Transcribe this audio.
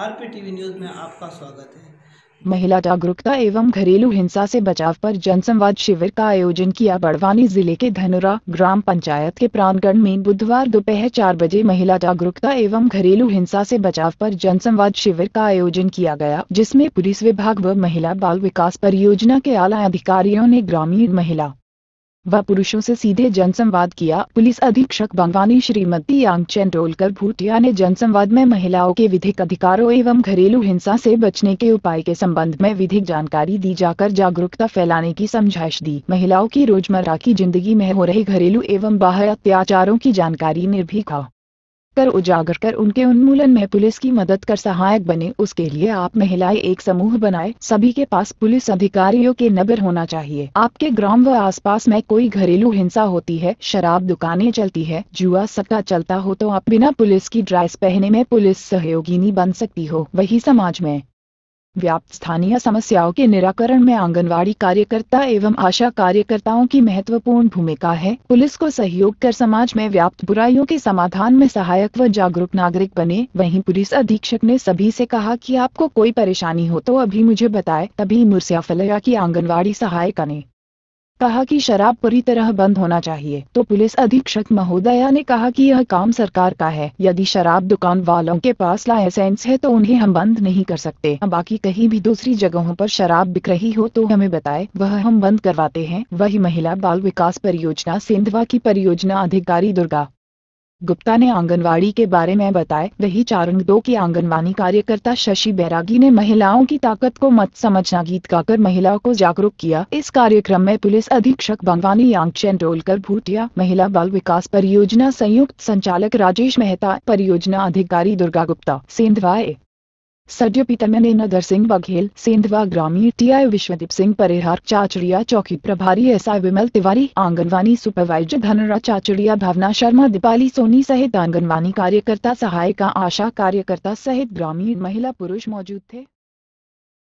RP TV news में आपका स्वागत है महिला जागरूकता एवं घरेलू हिंसा से बचाव पर जनसंवाद शिविर का आयोजन किया बड़वानी जिले के धनुरा ग्राम पंचायत के प्रांगण में बुधवार दोपहर चार बजे महिला जागरूकता एवं घरेलू हिंसा से बचाव पर जनसंवाद शिविर का आयोजन किया गया जिसमें पुलिस विभाग व महिला बाल विकास परियोजना के आला अधिकारियों ने ग्रामीण महिला व पुरुषों से सीधे जनसंवाद किया पुलिस अधीक्षक बंगवानी श्रीमती यांग चेंडोलकर भूटिया ने जनसंवाद में महिलाओं के विधिक अधिकारों एवं घरेलू हिंसा से बचने के उपाय के संबंध में विधिक जानकारी दी जाकर जागरूकता फैलाने की समझाइश दी महिलाओं की रोजमर्रा की जिंदगी में हो रहे घरेलू एवं बाहर अत्याचारों की जानकारी निर्भीक कर उजागर कर उनके उन्मूलन में पुलिस की मदद कर सहायक बने उसके लिए आप महिलाएं एक समूह बनाए सभी के पास पुलिस अधिकारियों के नबर होना चाहिए आपके ग्राम व आसपास में कोई घरेलू हिंसा होती है शराब दुकानें चलती है जुआ सट्टा चलता हो तो आप बिना पुलिस की ड्रेस पहने में पुलिस सहयोगिनी बन सकती हो वही समाज में व्याप्त स्थानीय समस्याओं के निराकरण में आंगनवाड़ी कार्यकर्ता एवं आशा कार्यकर्ताओं की महत्वपूर्ण भूमिका है पुलिस को सहयोग कर समाज में व्याप्त बुराइयों के समाधान में सहायक व जागरूक नागरिक बने वहीं पुलिस अधीक्षक ने सभी से कहा कि आपको कोई परेशानी हो तो अभी मुझे बताए तभी मुरसिया फलेगा की आंगनबाड़ी सहायिका ने कहा कि शराब पूरी तरह बंद होना चाहिए तो पुलिस अधीक्षक महोदया ने कहा कि यह काम सरकार का है यदि शराब दुकान वालों के पास लाइसेंस है तो उन्हें हम बंद नहीं कर सकते बाकी कहीं भी दूसरी जगहों पर शराब बिक रही हो तो हमें बताए वह हम बंद करवाते हैं वही महिला बाल विकास परियोजना सिंधवा की परियोजना अधिकारी दुर्गा गुप्ता ने आंगनवाड़ी के बारे में बताया वही चारंग दो की आंगनवाड़ी कार्यकर्ता शशि बैरागी ने महिलाओं की ताकत को मत समझना गीत गाकर महिलाओं को जागरूक किया इस कार्यक्रम में पुलिस अधीक्षक बंगवानी यांग रोलकर भूटिया महिला बाल विकास परियोजना संयुक्त संचालक राजेश मेहता परियोजना अधिकारी दुर्गा गुप्ता सेंधवाए सडियो पिता में नगर सिंह बघेल सेंधवा ग्रामीण टीआई विश्वदीप सिंह परिहार चाचड़िया चौकी प्रभारी एसआई विमल तिवारी आंगनवाड़ी सुपरवाइजर धनरा चाचड़िया भावना शर्मा दीपाली सोनी सहित आंगनवाड़ी कार्यकर्ता सहायिका आशा कार्यकर्ता सहित ग्रामीण महिला पुरुष मौजूद थे